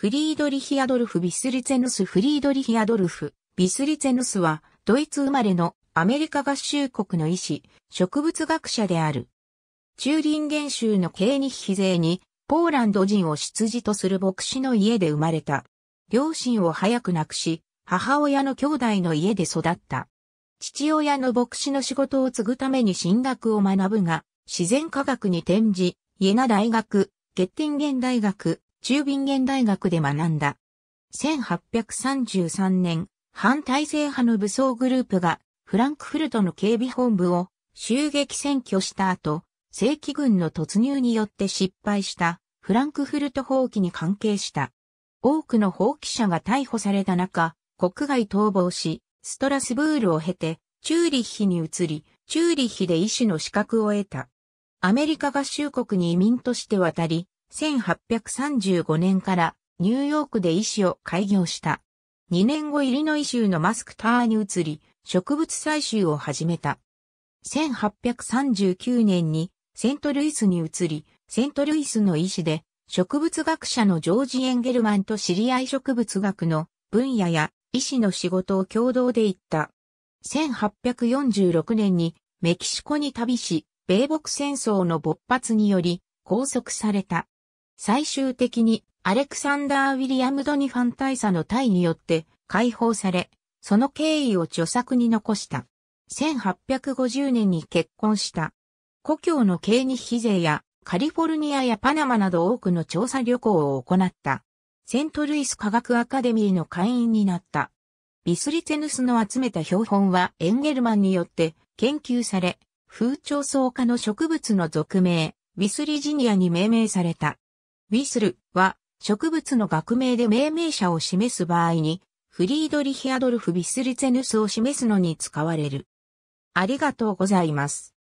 フリードリヒアドルフ・ビスリツェヌス・フリードリヒアドルフ・ビスリツェヌスは、ドイツ生まれのアメリカ合衆国の医師、植物学者である。チューリンゲン州のケーニヒ勢に、ポーランド人を出自とする牧師の家で生まれた。両親を早く亡くし、母親の兄弟の家で育った。父親の牧師の仕事を継ぐために進学を学ぶが、自然科学に転じ、イェナ大学、ゲッティンゲン大学、中ビンゲン大学で学んだ。1833年、反体制派の武装グループがフランクフルトの警備本部を襲撃占拠した後、正規軍の突入によって失敗したフランクフルト放棄に関係した。多くの放棄者が逮捕された中、国外逃亡し、ストラスブールを経て、チューリッヒに移り、チューリッヒで医師の資格を得た。アメリカ合衆国に移民として渡り、1835年からニューヨークで医師を開業した。2年後イリノイ州のマスクターに移り、植物採集を始めた。1839年にセントルイスに移り、セントルイスの医師で植物学者のジョージ・エンゲルマンと知り合い植物学の分野や医師の仕事を共同で行った。1846年にメキシコに旅し、米国戦争の勃発により拘束された。最終的にアレクサンダー・ウィリアム・ドニファン大佐の隊によって解放され、その経緯を著作に残した。1850年に結婚した。故郷のケーニヒゼやカリフォルニアやパナマなど多くの調査旅行を行った。セントルイス科学アカデミーの会員になった。ビスリテヌスの集めた標本はエンゲルマンによって研究され、風潮草科の植物の属名、ビスリジニアに命名された。ウィスルは植物の学名で命名者を示す場合に、フリードリヒ・アドルフ・ビィスルツェヌスを示すのに使われる。ありがとうございます。